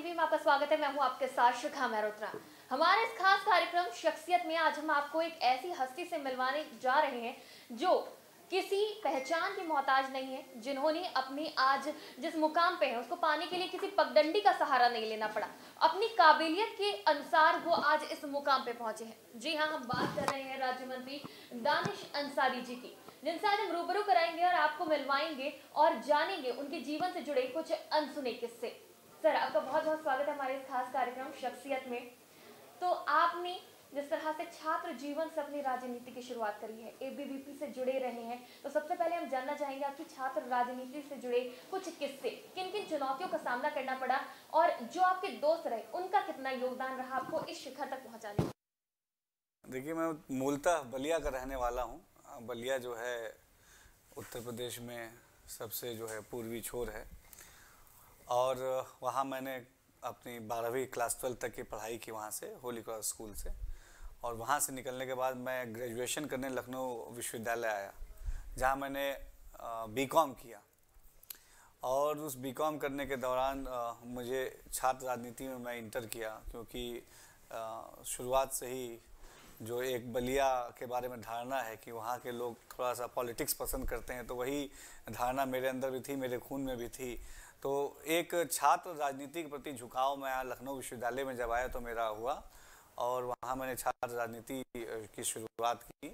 TV में आपका स्वागत है मैं हूं आपके साथ शिखा मेहरोत्रा हमारे इस खास कार्यक्रम शख्सियत में आज हम आपको एक ऐसी हस्ती से मिलवाने जा रहे हैं जो किसी पहचान की मोहताज नहीं है जिन्होंने अपने आज जिस मुकाम पे है उसको पाने के लिए किसी पगडंडी का सहारा नहीं लेना पड़ा अपनी काबिलियत के अनुसार वो आज इस मुकाम पे पहुंचे हैं जी हाँ हम बात कर रहे हैं राज्य मंत्री दानिश अंसारी जी की जिनसे आज हम रूबरू कराएंगे और आपको मिलवाएंगे और जानेंगे उनके जीवन से जुड़े कुछ अनसुने किस्से सर आपका बहुत बहुत स्वागत है हमारे इस खास कार्यक्रम शख्सियत में तो आपने जिस तरह से छात्र जीवन से अपनी राजनीति की शुरुआत करी है एबीवीपी से जुड़े रहे हैं तो सबसे पहले हम जानना चाहेंगे आपकी छात्र राजनीति से जुड़े कुछ किस्से किन किन चुनौतियों का सामना करना पड़ा और जो आपके दोस्त रहे उनका कितना योगदान रहा आपको इस शिखर तक पहुँचाने देखिए मैं मूलतः बलिया का रहने वाला हूँ बलिया जो है उत्तर प्रदेश में सबसे जो है पूर्वी छोर है और वहाँ मैंने अपनी बारहवीं क्लास ट्वेल्व तक की पढ़ाई की वहाँ से होली क्रॉस स्कूल से और वहाँ से निकलने के बाद मैं ग्रेजुएशन करने लखनऊ विश्वविद्यालय आया जहाँ मैंने बी कॉम किया और उस बी कॉम करने के दौरान मुझे छात्र राजनीति में मैं इंटर किया क्योंकि शुरुआत से ही जो एक बलिया के बारे में धारणा है कि वहाँ के लोग थोड़ा सा पॉलिटिक्स पसंद करते हैं तो वही धारणा मेरे अंदर भी थी मेरे खून में भी थी तो एक छात्र राजनीति के प्रति झुकाव मैं लखनऊ विश्वविद्यालय में जब आया तो मेरा हुआ और वहाँ मैंने छात्र राजनीति की शुरुआत की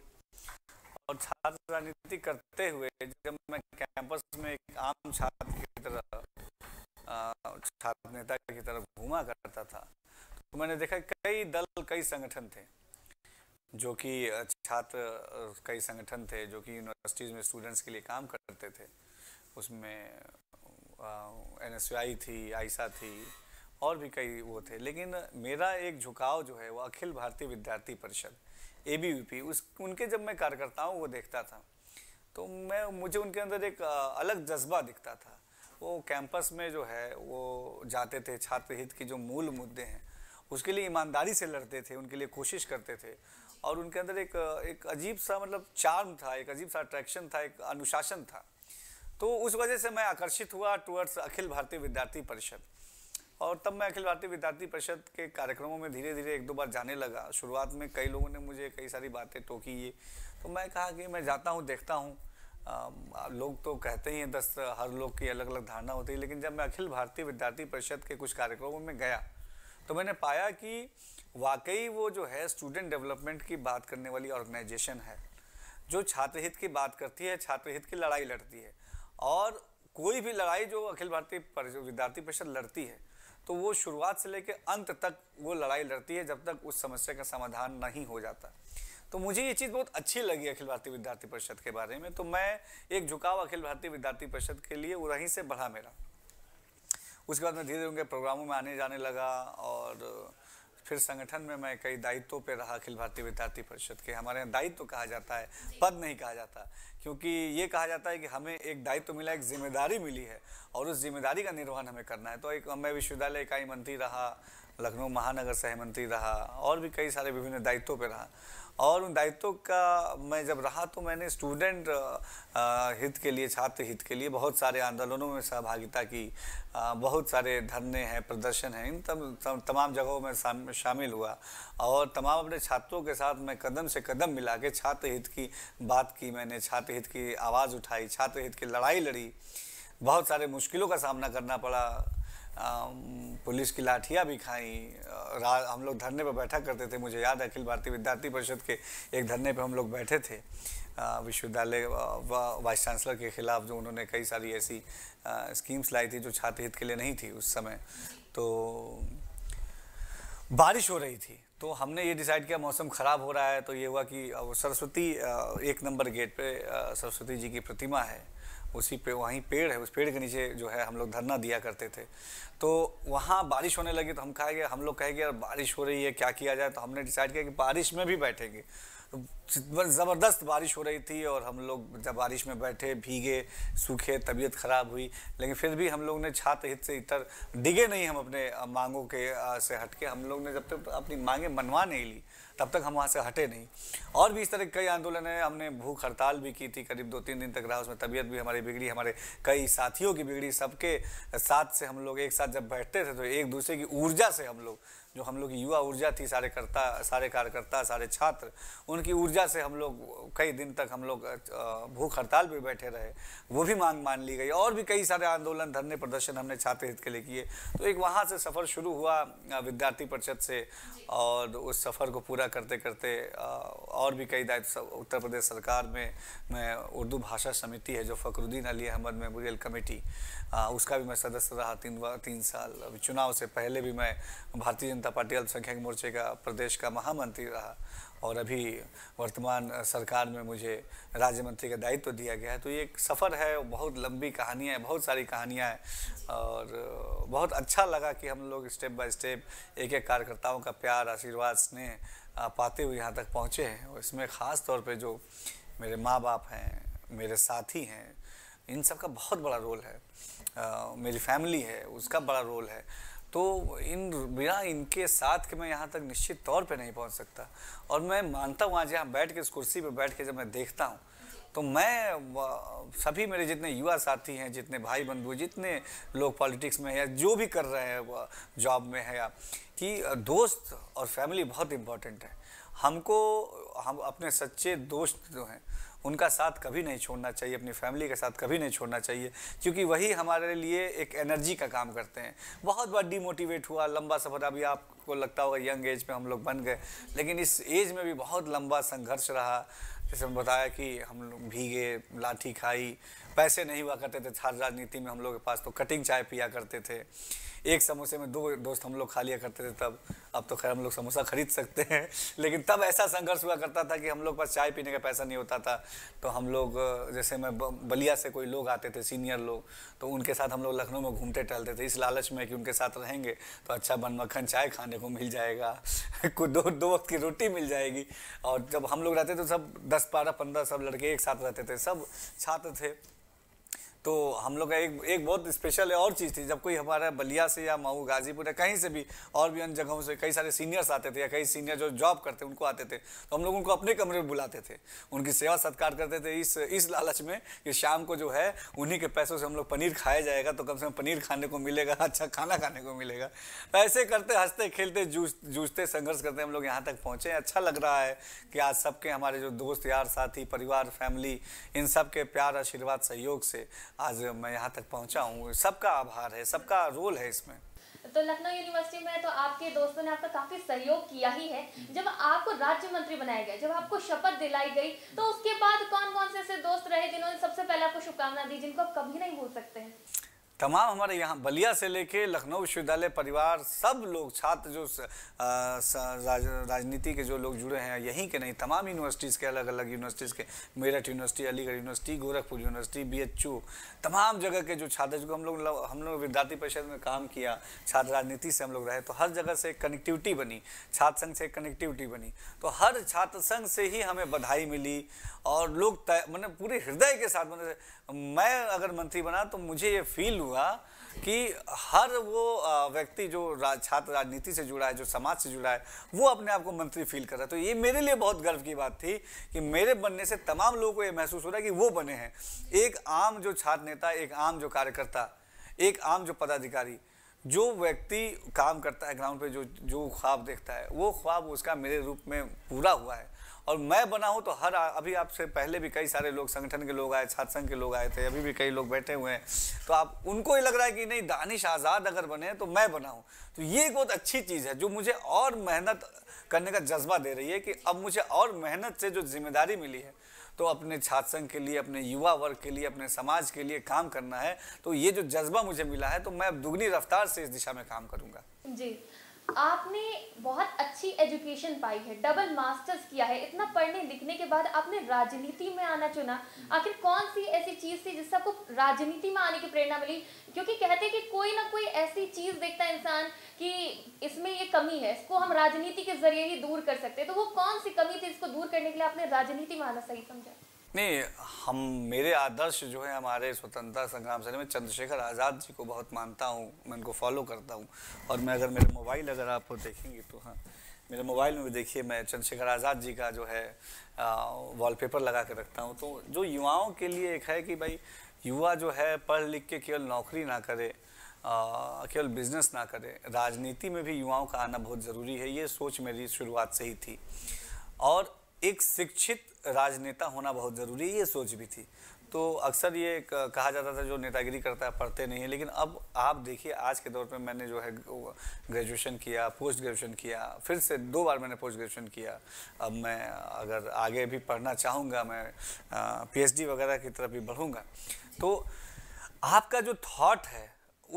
और छात्र राजनीति करते हुए जब मैं कैंपस में एक आम छात्र की तरह छात्र नेता की तरफ घूमा करता था तो मैंने देखा कई दल कई संगठन थे जो कि छात्र कई संगठन थे जो कि यूनिवर्सिटीज़ में स्टूडेंट्स के लिए काम करते थे उसमें एन थी आयशा थी और भी कई वो थे लेकिन मेरा एक झुकाव जो है वो अखिल भारतीय विद्यार्थी परिषद ए उस उनके जब मैं कार्यकर्ताओं को देखता था तो मैं मुझे उनके अंदर एक अलग जज्बा दिखता था वो कैंपस में जो है वो जाते थे छात्र हित के जो मूल मुद्दे हैं उसके लिए ईमानदारी से लड़ते थे उनके लिए कोशिश करते थे और उनके अंदर एक एक अजीब सा मतलब चार्म था एक अजीब सा अट्रैक्शन था एक अनुशासन था तो उस वजह से मैं आकर्षित हुआ टूअर्ड्स अखिल भारतीय विद्यार्थी परिषद और तब मैं अखिल भारतीय विद्यार्थी परिषद के कार्यक्रमों में धीरे धीरे एक दो बार जाने लगा शुरुआत में कई लोगों ने मुझे कई सारी बातें टोकी ये तो मैं कहा कि मैं जाता हूँ देखता हूँ लोग तो कहते ही हैं दस हर लोग की अलग अलग धारणा होती है लेकिन जब मैं अखिल भारतीय विद्यार्थी परिषद के कुछ कार्यक्रमों में गया तो मैंने पाया कि वाकई वो जो है स्टूडेंट डेवलपमेंट की बात करने वाली ऑर्गेनाइजेशन है जो छात्र हित की बात करती है छात्र हित की लड़ाई लड़ती है और कोई भी लड़ाई जो अखिल भारतीय विद्यार्थी परिषद लड़ती है तो वो शुरुआत से लेकर अंत तक वो लड़ाई लड़ती है जब तक उस समस्या का समाधान नहीं हो जाता तो मुझे ये चीज़ बहुत अच्छी लगी अखिल भारतीय विद्यार्थी परिषद के बारे में तो मैं एक झुकाव अखिल भारतीय विद्यार्थी परिषद के लिए वहीं से बढ़ा मेरा उसके बाद मैं धीरे धीरे उनके प्रोग्रामों में आने जाने लगा और फिर संगठन में मैं कई दायित्वों पे रहा अखिल भारतीय विद्यार्थी परिषद के हमारे यहाँ दायित्व तो कहा जाता है पद नहीं कहा जाता क्योंकि ये कहा जाता है कि हमें एक दायित्व तो मिला एक जिम्मेदारी मिली है और उस जिम्मेदारी का निर्वहन हमें करना है तो एक मैं विश्वविद्यालय इकाई मंत्री रहा लखनऊ महानगर सह मंत्री रहा और भी कई सारे विभिन्न दायित्वों पर रहा और उन दायित्वों का मैं जब रहा तो मैंने स्टूडेंट हित के लिए छात्र हित के लिए बहुत सारे आंदोलनों में सहभागिता की बहुत सारे धरने हैं प्रदर्शन हैं इन तम, तम, तमाम जगहों में शामिल हुआ और तमाम अपने छात्रों के साथ मैं कदम से कदम मिला के छात्र हित की बात की मैंने छात्र हित की आवाज़ उठाई छात्र हित की लड़ाई लड़ी बहुत सारे मुश्किलों का सामना करना पड़ा पुलिस की लाठियाँ भी खाई हम लोग धरने पर बैठा करते थे मुझे याद है अखिल भारतीय विद्यार्थी परिषद के एक धरने पर हम लोग बैठे थे विश्वविद्यालय व वाइस चांसलर के खिलाफ जो उन्होंने कई सारी ऐसी स्कीम्स लाई थी जो छात्र हित के लिए नहीं थी उस समय तो बारिश हो रही थी तो हमने ये डिसाइड किया मौसम ख़राब हो रहा है तो ये हुआ कि सरस्वती एक नंबर गेट पे सरस्वती जी की प्रतिमा है उसी पे वहीं पेड़ है उस पेड़ के नीचे जो है हम लोग धरना दिया करते थे तो वहाँ बारिश होने लगी तो हम कहेंगे हम लोग कहे यार बारिश हो रही है क्या किया जाए तो हमने डिसाइड किया कि बारिश में भी बैठेंगे ज़बरदस्त बारिश हो रही थी और हम लोग जब बारिश में बैठे भीगे सूखे तबीयत ख़राब हुई लेकिन फिर भी हम लोग ने छात्र हित से इतर डिगे नहीं हम अपने मांगों के से हट के हम लोग ने जब तक अपनी मांगें मनवा नहीं ली तब तक हम वहाँ से हटे नहीं और भी इस तरह कई आंदोलन है हमने भूख हड़ताल भी की थी करीब दो तीन दिन तक रहा उसमें तबीयत भी हमारी बिगड़ी हमारे कई साथियों की बिगड़ी सबके साथ से हम लोग एक साथ जब बैठते थे तो एक दूसरे की ऊर्जा से हम लोग जो हम लोग की युवा ऊर्जा थी सारे कर्ता सारे कार्यकर्ता सारे छात्र उनकी ऊर्जा से हम लोग कई दिन तक हम लोग भूख हड़ताल पर बैठे रहे वो भी मांग मान ली गई और भी कई सारे आंदोलन धरने प्रदर्शन हमने छात्र हित के लिए किए तो एक वहाँ से सफ़र शुरू हुआ विद्यार्थी परिषद से और उस सफ़र को पूरा करते करते और भी कई दायित्व उत्तर प्रदेश सरकार में मैं उर्दू भाषा समिति है जो फ़खरुद्दीन अली अहमद मेमोरियल कमेटी उसका भी मैं सदस्य रहा तीन तीन साल चुनाव से पहले भी मैं भारतीय जनता जनता पार्टी अल्पसंख्यक मोर्चे का प्रदेश का महामंत्री रहा और अभी वर्तमान सरकार में मुझे राज्य मंत्री का दायित्व तो दिया गया है तो ये एक सफ़र है बहुत लंबी कहानियाँ हैं बहुत सारी कहानियाँ हैं और बहुत अच्छा लगा कि हम लोग स्टेप बाय स्टेप एक एक कार्यकर्ताओं का प्यार आशीर्वाद स्नेह पाते हुए यहाँ तक पहुँचे हैं और इसमें ख़ास तौर पर जो मेरे माँ बाप हैं मेरे साथी हैं इन सब का बहुत बड़ा रोल है आ, मेरी फैमिली है उसका बड़ा रोल है तो इन बिना इनके साथ के मैं यहाँ तक निश्चित तौर पे नहीं पहुँच सकता और मैं मानता हूँ आज यहाँ बैठ के इस कुर्सी पे बैठ के जब मैं देखता हूँ तो मैं सभी मेरे जितने युवा साथी हैं जितने भाई बंधु जितने लोग पॉलिटिक्स में या जो भी कर रहे हैं जॉब में है या कि दोस्त और फैमिली बहुत इम्पॉर्टेंट है हमको हम अपने सच्चे दोस्त जो हैं उनका साथ कभी नहीं छोड़ना चाहिए अपनी फैमिली के साथ कभी नहीं छोड़ना चाहिए क्योंकि वही हमारे लिए एक एनर्जी का काम करते हैं बहुत बार डीमोटिवेट हुआ लंबा सफ़र अभी आपको लगता होगा यंग एज में हम लोग बन गए लेकिन इस एज में भी बहुत लंबा संघर्ष रहा जैसे हम बताया कि हम लोग भीगे लाठी खाई पैसे नहीं हुआ करते थे छात्र राजनीति में हम लोग के पास तो कटिंग चाय पिया करते थे एक समोसे में दो दोस्त हम लोग खा लिया करते थे तब अब तो खैर हम लोग समोसा खरीद सकते हैं लेकिन तब ऐसा संघर्ष हुआ करता था कि हम लोग पास चाय पीने का पैसा नहीं होता था तो हम लोग जैसे मैं बलिया से कोई लोग आते थे सीनियर लोग तो उनके साथ हम लोग लखनऊ में घूमते टहलते थे इस लालच में कि उनके साथ रहेंगे तो अच्छा बन मक्खन चाय खाने को मिल जाएगा कुछ दो दो वक्त की रोटी मिल जाएगी और जब हम लोग रहते तो सब दस बारह पंद्रह सब लड़के एक साथ रहते थे सब छात्र थे तो हम लोग का एक एक बहुत स्पेशल और चीज़ थी जब कोई हमारा बलिया से या मऊ गाजीपुर या कहीं से भी और भी अन्य जगहों से कई सारे सीनियर्स आते थे या कई सीनियर जो जॉब करते उनको आते थे तो हम लोग उनको अपने कमरे में बुलाते थे उनकी सेवा सत्कार करते थे इस इस लालच में कि शाम को जो है उन्हीं के पैसों से हम लोग पनीर खाया जाएगा तो कम से कम पनीर खाने को मिलेगा अच्छा खाना खाने को मिलेगा ऐसे करते हंसते खेलते जूझ जूझते संघर्ष करते हम लोग यहाँ तक पहुँचे अच्छा लग रहा है कि आज सबके हमारे जो दोस्त यार साथी परिवार फैमिली इन सब के प्यार आशीर्वाद सहयोग से आज मैं यहाँ तक पहुँचा हूँ सबका आभार है सबका रोल है इसमें तो लखनऊ यूनिवर्सिटी में तो आपके दोस्तों ने आपका काफी सहयोग किया ही है जब आपको राज्य मंत्री बनाया गया जब आपको शपथ दिलाई गई तो उसके बाद कौन कौन से ऐसे दोस्त रहे जिन्होंने सबसे पहले आपको शुभकामना दी जिनको आप कभी नहीं भूल सकते हैं तमाम हमारे यहाँ बलिया से लेके लखनऊ विश्वविद्यालय परिवार सब लोग छात्र जो राजनीति के जो लोग जुड़े हैं यहीं के नहीं तमाम यूनिवर्सिटीज़ के अलग अलग यूनिवर्सिटीज़ के Meerut university Aligarh university Gorakhpur university BHU तमाम जगह के जो छात्र जो हम लोग हम लोग विद्यार्थी परिषद में काम किया छात्र राजनीति से हम लोग रहे तो हर जगह से एक कनेक्टिविटी बनी छात्र संघ से एक कनेक्टिविटी बनी तो हर छात्र संघ से ही हमें बधाई मिली और लोग मतलब पूरे हृदय के साथ मतलब मैं अगर मंत्री बना तो मुझे ये फील हुआ कि हर वो व्यक्ति जो छात्र राजनीति से जुड़ा है जो समाज से जुड़ा है वो अपने आप को मंत्री फील कर रहा है तो ये मेरे लिए बहुत गर्व की बात थी कि मेरे बनने से तमाम लोगों को ये महसूस हो रहा है कि वो बने हैं एक आम जो छात्र नेता एक आम जो कार्यकर्ता एक आम जो पदाधिकारी जो व्यक्ति काम करता है ग्राउंड पे जो जो ख्वाब देखता है वो ख्वाब उसका मेरे रूप में पूरा हुआ है और मैं बना हूँ तो हर अभी आपसे पहले भी कई सारे लोग संगठन के लोग आए छात्र संघ के लोग आए थे अभी भी कई लोग बैठे हुए हैं तो आप उनको ये लग रहा है कि नहीं दानिश आज़ाद अगर बने तो मैं बना तो ये एक बहुत अच्छी चीज़ है जो मुझे और मेहनत करने का जज्बा दे रही है कि अब मुझे और मेहनत से जो जिम्मेदारी मिली है तो अपने छात्र संघ के लिए अपने युवा वर्ग के लिए अपने समाज के लिए काम करना है तो ये जो जज्बा मुझे मिला है तो मैं अब दुगनी रफ्तार से इस दिशा में काम करूंगा जी आपने बहुत अच्छी एजुकेशन पाई है डबल मास्टर्स किया है इतना पढ़ने लिखने के बाद आपने राजनीति में आना चुना आखिर कौन सी ऐसी चीज़ थी जिससे आपको राजनीति में आने की प्रेरणा मिली क्योंकि कहते हैं कि कोई ना कोई ऐसी चीज़ देखता है इंसान कि इसमें ये कमी है इसको हम राजनीति के जरिए ही दूर कर सकते हैं तो वो कौन सी कमी थी इसको दूर करने के लिए आपने राजनीति में आना सही समझा नहीं हम मेरे आदर्श जो है हमारे स्वतंत्रता संग्राम सेना में चंद्रशेखर आज़ाद जी को बहुत मानता हूँ मैं उनको फॉलो करता हूँ और मैं अगर मेरे मोबाइल अगर आप देखेंगे तो हाँ मेरे मोबाइल में भी देखिए मैं चंद्रशेखर आज़ाद जी का जो है वॉलपेपर लगा के रखता हूँ तो जो युवाओं के लिए एक है कि भाई युवा जो है पढ़ लिख के केवल नौकरी ना करे केवल बिजनेस ना करे राजनीति में भी युवाओं का आना बहुत ज़रूरी है ये सोच मेरी शुरुआत से ही थी और एक शिक्षित राजनेता होना बहुत ज़रूरी है ये सोच भी थी तो अक्सर ये कहा जाता था जो नेतागिरी करता है पढ़ते नहीं है लेकिन अब आप देखिए आज के दौर में मैंने जो है ग्रेजुएशन किया पोस्ट ग्रेजुएशन किया फिर से दो बार मैंने पोस्ट ग्रेजुएशन किया अब मैं अगर आगे भी पढ़ना चाहूँगा मैं पीएचडी वगैरह की तरफ भी बढ़ूँगा तो आपका जो थाट है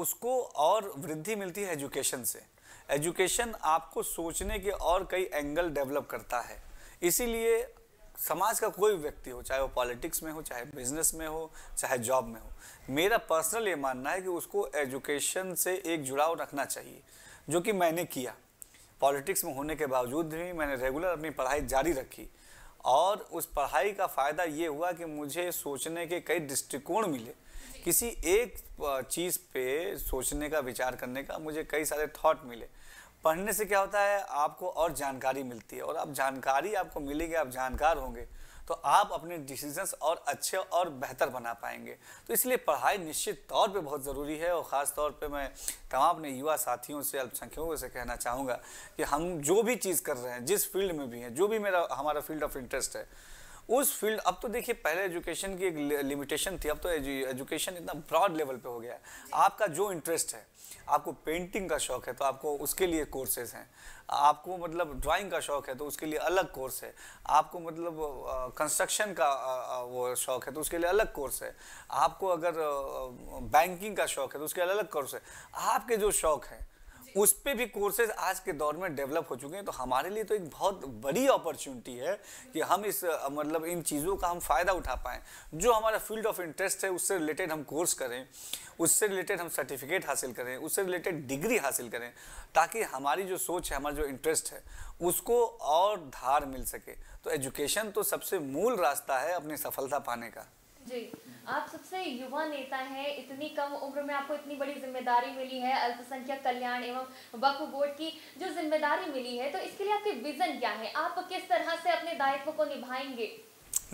उसको और वृद्धि मिलती है एजुकेशन से एजुकेशन आपको सोचने के और कई एंगल डेवलप करता है इसीलिए समाज का कोई भी व्यक्ति हो चाहे वो पॉलिटिक्स में हो चाहे बिजनेस में हो चाहे जॉब में हो मेरा पर्सनल ये मानना है कि उसको एजुकेशन से एक जुड़ाव रखना चाहिए जो कि मैंने किया पॉलिटिक्स में होने के बावजूद भी मैंने रेगुलर अपनी पढ़ाई जारी रखी और उस पढ़ाई का फ़ायदा ये हुआ कि मुझे सोचने के कई दृष्टिकोण मिले किसी एक चीज़ पे सोचने का विचार करने का मुझे कई सारे थॉट मिले पढ़ने से क्या होता है आपको और जानकारी मिलती है और आप जानकारी आपको मिलेगी आप जानकार होंगे तो आप अपने डिसीजंस और अच्छे और बेहतर बना पाएंगे तो इसलिए पढ़ाई निश्चित तौर पे बहुत ज़रूरी है और ख़ास तौर पे मैं तमाम अपने युवा साथियों से अल्पसंख्यकों से कहना चाहूँगा कि हम जो भी चीज़ कर रहे हैं जिस फील्ड में भी हैं जो भी मेरा हमारा फील्ड ऑफ इंटरेस्ट है उस फील्ड अब तो देखिए पहले एजुकेशन की एक लिमिटेशन थी अब तो एजुकेशन इतना ब्रॉड लेवल पे हो गया है आपका जो इंटरेस्ट है आपको पेंटिंग का शौक है तो आपको उसके लिए कोर्सेज हैं आपको मतलब ड्राइंग का शौक है तो उसके लिए अलग कोर्स है आपको मतलब कंस्ट्रक्शन का वो शौक है तो उसके लिए अलग कोर्स है आपको अगर बैंकिंग का शौक है तो उसके लिए अलग कोर्स है आपके जो शौक है उस पर भी कोर्सेज आज के दौर में डेवलप हो चुके हैं तो हमारे लिए तो एक बहुत बड़ी अपॉर्चुनिटी है कि हम इस मतलब इन चीज़ों का हम फ़ायदा उठा पाएँ जो हमारा फील्ड ऑफ इंटरेस्ट है उससे रिलेटेड हम कोर्स करें उससे रिलेटेड हम सर्टिफिकेट हासिल करें उससे रिलेटेड डिग्री हासिल करें ताकि हमारी जो सोच है हमारा जो इंटरेस्ट है उसको और धार मिल सके तो एजुकेशन तो सबसे मूल रास्ता है अपनी सफलता पाने का जी आप सबसे युवा नेता हैं इतनी कम उम्र में आपको इतनी बड़ी जिम्मेदारी मिली है अल्पसंख्यक कल्याण एवं वक्फ बोर्ड की जो जिम्मेदारी मिली है तो इसके लिए आपके विजन क्या है आप किस तरह से अपने दायित्व को निभाएंगे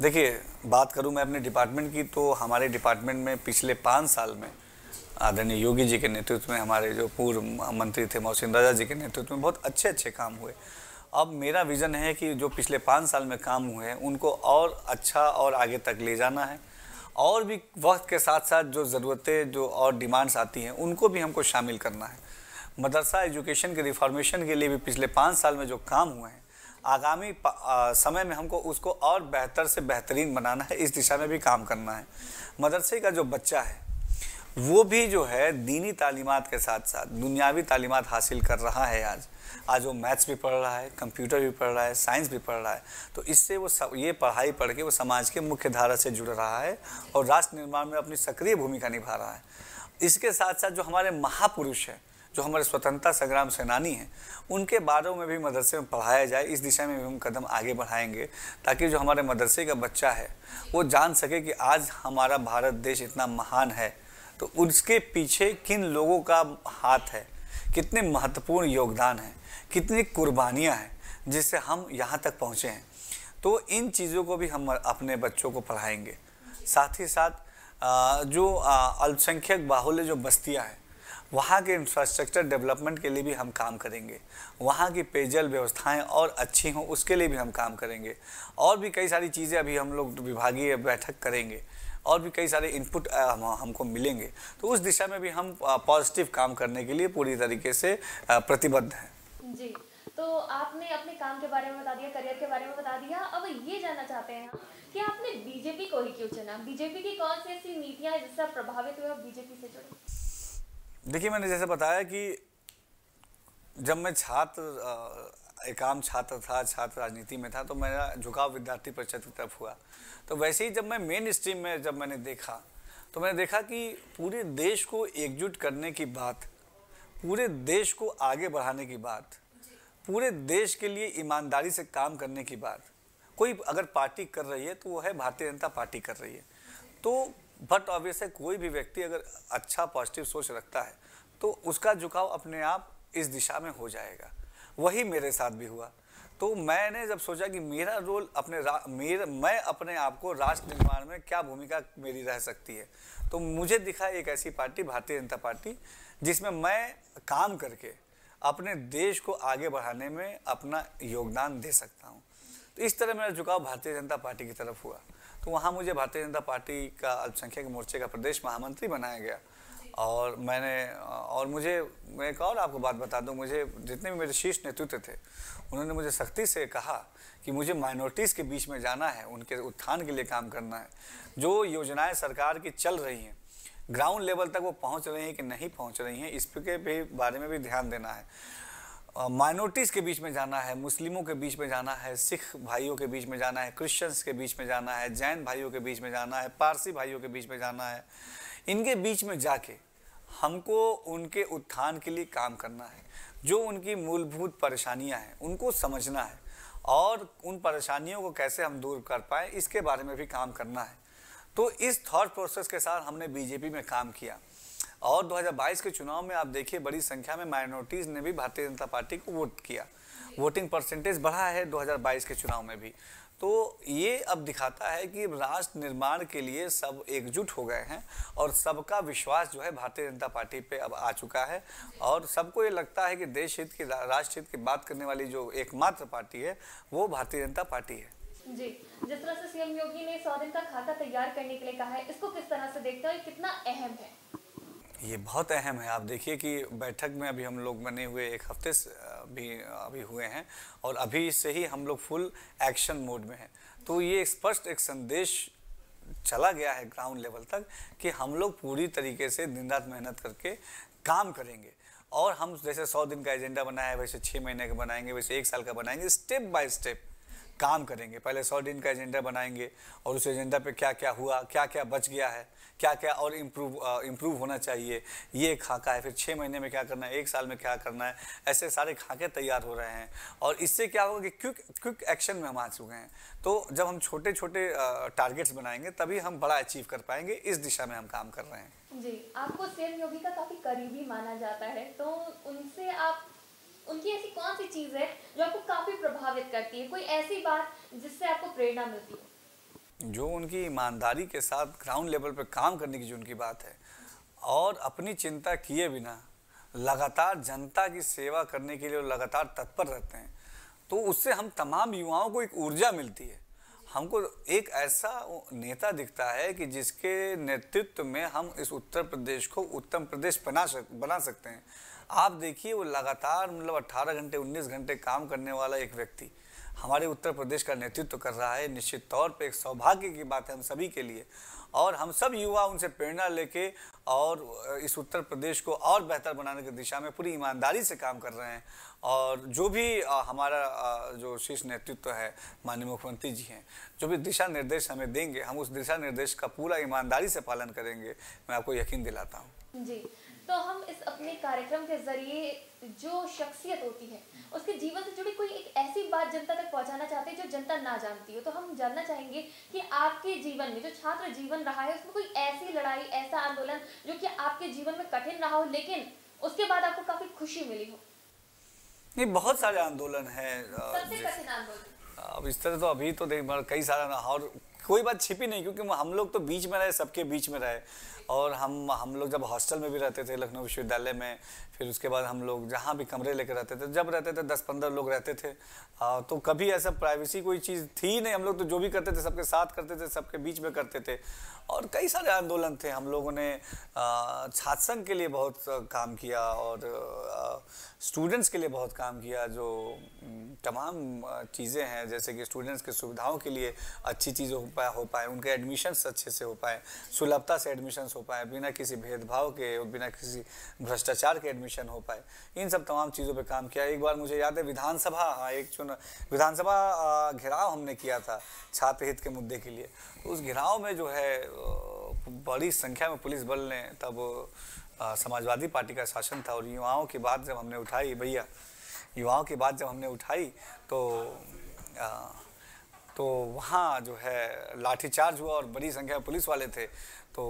देखिए बात करूं मैं अपने डिपार्टमेंट की तो हमारे डिपार्टमेंट में पिछले पाँच साल में आदरणीय योगी जी के नेतृत्व में हमारे जो पूर्व मंत्री थे मोहसिन राजा जी के नेतृत्व में बहुत अच्छे अच्छे काम हुए अब मेरा विज़न है कि जो पिछले पाँच साल में काम हुए हैं उनको और अच्छा और आगे तक ले जाना है और भी वक्त के साथ साथ जो ज़रूरतें जो और डिमांड्स आती हैं उनको भी हमको शामिल करना है मदरसा एजुकेशन के रिफॉर्मेशन के लिए भी पिछले पाँच साल में जो काम हुए हैं आगामी आ, समय में हमको उसको और बेहतर से बेहतरीन बनाना है इस दिशा में भी काम करना है मदरसे का जो बच्चा है वो भी जो है दीनी तालीमत के साथ साथ दुनियावी तालीमत हासिल कर रहा है आज आज वो मैथ्स भी पढ़ रहा है कंप्यूटर भी पढ़ रहा है साइंस भी पढ़ रहा है तो इससे वो सब ये पढ़ाई पढ़ के वो समाज के मुख्य धारा से जुड़ रहा है और राष्ट्र निर्माण में अपनी सक्रिय भूमिका निभा रहा है इसके साथ साथ जो हमारे महापुरुष हैं जो हमारे स्वतंत्रता संग्राम सेनानी हैं उनके बारे में भी मदरसे में पढ़ाया जाए इस दिशा में भी हम कदम आगे बढ़ाएंगे ताकि जो हमारे मदरसे का बच्चा है वो जान सके कि आज हमारा भारत देश इतना महान है तो उसके पीछे किन लोगों का हाथ है कितने महत्वपूर्ण योगदान हैं कितनी कुर्बानियाँ हैं जिससे हम यहाँ तक पहुँचे हैं तो इन चीज़ों को भी हम अपने बच्चों को पढ़ाएंगे साथ ही साथ जो अल्पसंख्यक बाहुल्य जो बस्तियाँ हैं वहाँ के इंफ्रास्ट्रक्चर डेवलपमेंट के लिए भी हम काम करेंगे वहाँ की पेयजल व्यवस्थाएं और अच्छी हों उसके लिए भी हम काम करेंगे और भी कई सारी चीज़ें अभी हम लोग विभागीय बैठक करेंगे और भी कई सारे इनपुट हम, हमको मिलेंगे तो उस दिशा में भी हम पॉजिटिव काम करने के लिए पूरी तरीके से प्रतिबद्ध हैं जी तो आपने अपने काम के बारे में बता दिया करियर के बारे में बता दिया अब ये जानना चाहते हैं कि आपने बीजेपी को ही क्यों चुना बीजेपी की कौन सी ऐसी नीतियाँ जिससे आप प्रभावित हुए बीजेपी से जुड़े देखिए मैंने जैसे बताया कि जब मैं छात्र एक आम छात्र था छात्र राजनीति में था तो मेरा झुकाव विद्यार्थी परिषद की तरफ हुआ तो वैसे ही जब मैं मेन स्ट्रीम में जब मैंने देखा तो मैंने देखा कि पूरे देश को एकजुट करने की बात पूरे देश को आगे बढ़ाने की बात पूरे देश के लिए ईमानदारी से काम करने की बात कोई अगर पार्टी कर रही है तो वो है भारतीय जनता पार्टी कर रही है तो बट ऑब्वियस है कोई भी व्यक्ति अगर अच्छा पॉजिटिव सोच रखता है तो उसका झुकाव अपने आप इस दिशा में हो जाएगा वही मेरे साथ भी हुआ तो मैंने जब सोचा कि मेरा रोल अपने मेर, मैं अपने आप को राष्ट्र निर्माण में क्या भूमिका मेरी रह सकती है तो मुझे दिखा एक ऐसी पार्टी भारतीय जनता पार्टी जिसमें मैं काम करके अपने देश को आगे बढ़ाने में अपना योगदान दे सकता हूँ तो इस तरह मेरा झुकाव भारतीय जनता पार्टी की तरफ हुआ तो वहाँ मुझे भारतीय जनता पार्टी का अल्पसंख्यक मोर्चे का प्रदेश महामंत्री बनाया गया और मैंने और मुझे मैं एक और आपको बात बता दूं मुझे जितने भी मेरे शीर्ष नेतृत्व थे उन्होंने मुझे सख्ती से कहा कि मुझे माइनॉरिटीज़ के बीच में जाना है उनके उत्थान के लिए काम करना है जो योजनाएं सरकार की चल रही हैं ग्राउंड लेवल तक वो पहुंच रही हैं कि नहीं पहुंच रही हैं इस भी बारे में भी ध्यान देना है माइनॉरिटीज़ के बीच में जाना है मुस्लिमों के बीच में जाना है सिख भाइयों के बीच में जाना है क्रिश्चियंस के बीच में जाना है जैन भाइयों के बीच में जाना है पारसी भाइयों के बीच में जाना है इनके बीच में जाके हमको उनके उत्थान के लिए काम करना है जो उनकी मूलभूत परेशानियां हैं उनको समझना है और उन परेशानियों को कैसे हम दूर कर पाए इसके बारे में भी काम करना है तो इस थॉट प्रोसेस के साथ हमने बीजेपी में काम किया और 2022 के चुनाव में आप देखिए बड़ी संख्या में माइनॉरिटीज़ ने भी भारतीय जनता पार्टी को वोट किया वोटिंग परसेंटेज बढ़ा है 2022 के चुनाव में भी तो ये अब दिखाता है कि राष्ट्र निर्माण के लिए सब एकजुट हो गए हैं और सबका विश्वास जो है भारतीय जनता पार्टी पे अब आ चुका है और सबको ये लगता है कि देश हित की राष्ट्र हित की बात करने वाली जो एकमात्र पार्टी है वो भारतीय जनता पार्टी है जी जिस तरह से सीएम योगी ने सौ दिन का खाता तैयार करने के लिए कहा है इसको किस तरह से देखते हैं कितना अहम है ये बहुत अहम है आप देखिए कि बैठक में अभी हम लोग बने हुए एक हफ्ते भी अभी हुए हैं और अभी से ही हम लोग फुल एक्शन मोड में हैं तो ये स्पष्ट एक संदेश चला गया है ग्राउंड लेवल तक कि हम लोग पूरी तरीके से दिन रात मेहनत करके काम करेंगे और हम जैसे सौ दिन का एजेंडा बनाया है वैसे छः महीने का बनाएंगे वैसे एक साल का बनाएंगे स्टेप बाय स्टेप काम करेंगे पहले सौ दिन का एजेंडा बनाएंगे और उस एजेंडा पे क्या क्या हुआ क्या क्या बच गया है क्या क्या और इम्प्रूव इम्प्रूव होना चाहिए ये खाका है फिर छः महीने में क्या करना है एक साल में क्या करना है ऐसे सारे खाके तैयार हो रहे हैं और इससे क्या होगा कि क्विक क्विक एक्शन में हम आ चुके हैं तो जब हम छोटे छोटे टारगेट्स बनाएंगे तभी हम बड़ा अचीव कर पाएंगे इस दिशा में हम काम कर रहे हैं जी आपको सेम योगी का काफ़ी करीबी माना जाता है तो उनसे आप उनकी ऐसी कौन सी चीज़ है जो आपको काफ़ी प्रभावित करती है कोई ऐसी बात जिससे आपको प्रेरणा मिलती है जो उनकी ईमानदारी के साथ ग्राउंड लेवल पर काम करने की जो उनकी बात है और अपनी चिंता किए बिना लगातार जनता की सेवा करने के लिए लगातार तत्पर रहते हैं तो उससे हम तमाम युवाओं को एक ऊर्जा मिलती है हमको एक ऐसा नेता दिखता है कि जिसके नेतृत्व में हम इस उत्तर प्रदेश को उत्तम प्रदेश बना सक बना सकते हैं आप देखिए वो लगातार मतलब 18 घंटे 19 घंटे काम करने वाला एक व्यक्ति हमारे उत्तर प्रदेश का नेतृत्व तो कर रहा है निश्चित तौर पे एक सौभाग्य की बात है हम सभी के लिए और हम सब युवा उनसे प्रेरणा लेके और इस उत्तर प्रदेश को और बेहतर बनाने की दिशा में पूरी ईमानदारी से काम कर रहे हैं और जो भी हमारा जो शीर्ष नेतृत्व है माननीय मुख्यमंत्री जी हैं जो भी दिशा निर्देश हमें देंगे हम उस दिशा निर्देश का पूरा ईमानदारी से पालन करेंगे मैं आपको यकीन दिलाता हूँ जी तो हम इस अपने कार्यक्रम के जरिए जो शख्सियत होती है उसके जीवन से जुड़ी कोई एक ऐसी बात जनता तक पहुंचाना चाहते हैं जो जनता ना जानती हो तो हम जानना चाहेंगे कि आपके जीवन में जो छात्र जीवन रहा है उसमें कोई ऐसी लड़ाई ऐसा आंदोलन जो कि आपके जीवन में कठिन रहा हो लेकिन उसके बाद आपको काफी खुशी मिली हो नहीं बहुत सारे आंदोलन है अब इस तरह तो अभी तो देख कई सारा ना और कोई बात छिपी नहीं क्योंकि हम लोग तो बीच में रहे सबके बीच में रहे और हम हम लोग जब हॉस्टल में भी रहते थे लखनऊ विश्वविद्यालय में फिर उसके बाद हम लोग जहाँ भी कमरे लेकर रहते थे जब रहते थे दस पंद्रह लोग रहते थे आ, तो कभी ऐसा प्राइवेसी कोई चीज़ थी नहीं हम लोग तो जो भी करते थे सबके साथ करते थे सबके बीच में करते थे और कई सारे आंदोलन थे हम लोगों ने छात्र संघ के लिए बहुत काम किया और स्टूडेंट्स के लिए बहुत काम किया जो तमाम चीज़ें हैं जैसे कि स्टूडेंट्स की सुविधाओं के लिए अच्छी चीज़ हो पाए हो पाए उनके एडमिशन्स अच्छे से हो पाए सुलभता से एडमिशन्स हो पाए बिना किसी भेदभाव के और बिना किसी भ्रष्टाचार के एडमिशन हो पाए इन सब तमाम चीज़ों पे काम किया एक बार मुझे याद है विधानसभा हाँ एक चुन विधानसभा घेराव हमने किया था छात्र हित के मुद्दे के लिए उस घेराव में जो है बड़ी संख्या में पुलिस बल ने तब समाजवादी पार्टी का शासन था और युवाओं की बात जब हमने उठाई भैया युवाओं की बात जब हमने उठाई तो आ, तो वहाँ जो है लाठीचार्ज हुआ और बड़ी संख्या में पुलिस वाले थे तो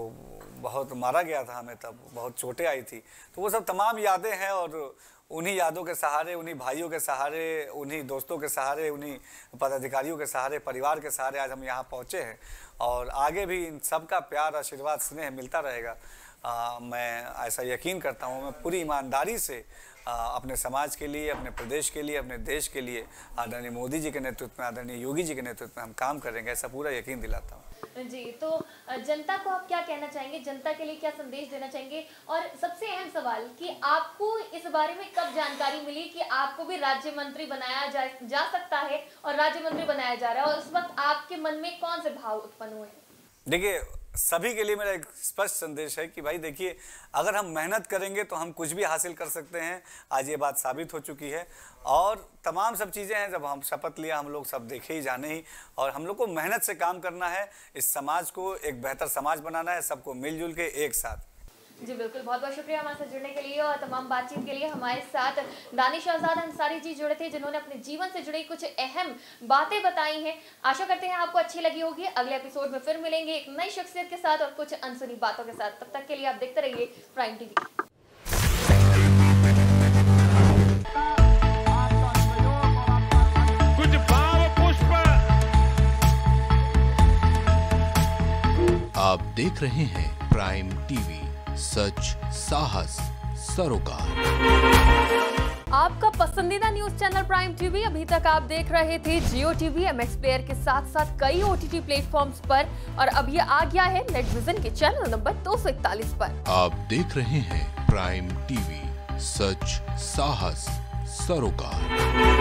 बहुत मारा गया था हमें तब बहुत चोटें आई थी तो वो सब तमाम यादें हैं और उन्हीं यादों के सहारे उन्हीं भाइयों के सहारे उन्हीं दोस्तों के सहारे उन्हीं पदाधिकारियों के सहारे परिवार के सहारे आज हम यहाँ पहुँचे हैं और आगे भी इन सब का प्यार आशीर्वाद स्नेह मिलता रहेगा आ, मैं ऐसा यकीन करता हूँ मैं पूरी ईमानदारी से अपने समाज के लिए अपने प्रदेश के लिए अपने देश के लिए आदरणीय मोदी जी के नेतृत्व में आदरणीय योगी जी के नेतृत्व में हम काम करेंगे ऐसा पूरा यकीन दिलाता हूँ जी तो जनता को आप क्या कहना चाहेंगे जनता के लिए क्या संदेश देना चाहेंगे और सबसे अहम सवाल कि आपको इस बारे में कब जानकारी मिली कि आपको भी राज्य मंत्री बनाया जा, जा सकता है और राज्य मंत्री बनाया जा रहा है और उस वक्त आपके मन में कौन से भाव उत्पन्न हुए देखिए सभी के लिए मेरा एक स्पष्ट संदेश है कि भाई देखिए अगर हम मेहनत करेंगे तो हम कुछ भी हासिल कर सकते हैं आज ये बात साबित हो चुकी है और तमाम सब चीज़ें हैं जब हम शपथ लिया हम लोग सब देखे ही जाने ही और हम लोग को मेहनत से काम करना है इस समाज को एक बेहतर समाज बनाना है सबको मिलजुल के एक साथ जी बिल्कुल बहुत बहुत शुक्रिया हमारे साथ जुड़ने के लिए और तमाम बातचीत के लिए हमारे साथ दानिश आज़ाद अंसारी जी जुड़े थे जिन्होंने अपने जीवन से जुड़ी कुछ अहम बातें बताई हैं आशा करते हैं आपको अच्छी लगी होगी अगले एपिसोड में फिर मिलेंगे एक नई शख्सियत के साथ और कुछ अनसुनी बातों के साथ तब तक के लिए आप देखते रहिए प्राइम टीवी आप देख रहे हैं प्राइम टीवी सच साहस सरोकार आपका पसंदीदा न्यूज चैनल प्राइम टीवी अभी तक आप देख रहे थे जियो टीवी एम प्लेयर के साथ साथ कई ओ टी प्लेटफॉर्म्स पर और अब ये आ गया है नेटविजन के चैनल नंबर दो सौ इकतालीस आरोप आप देख रहे हैं प्राइम टीवी सच साहस सरोकार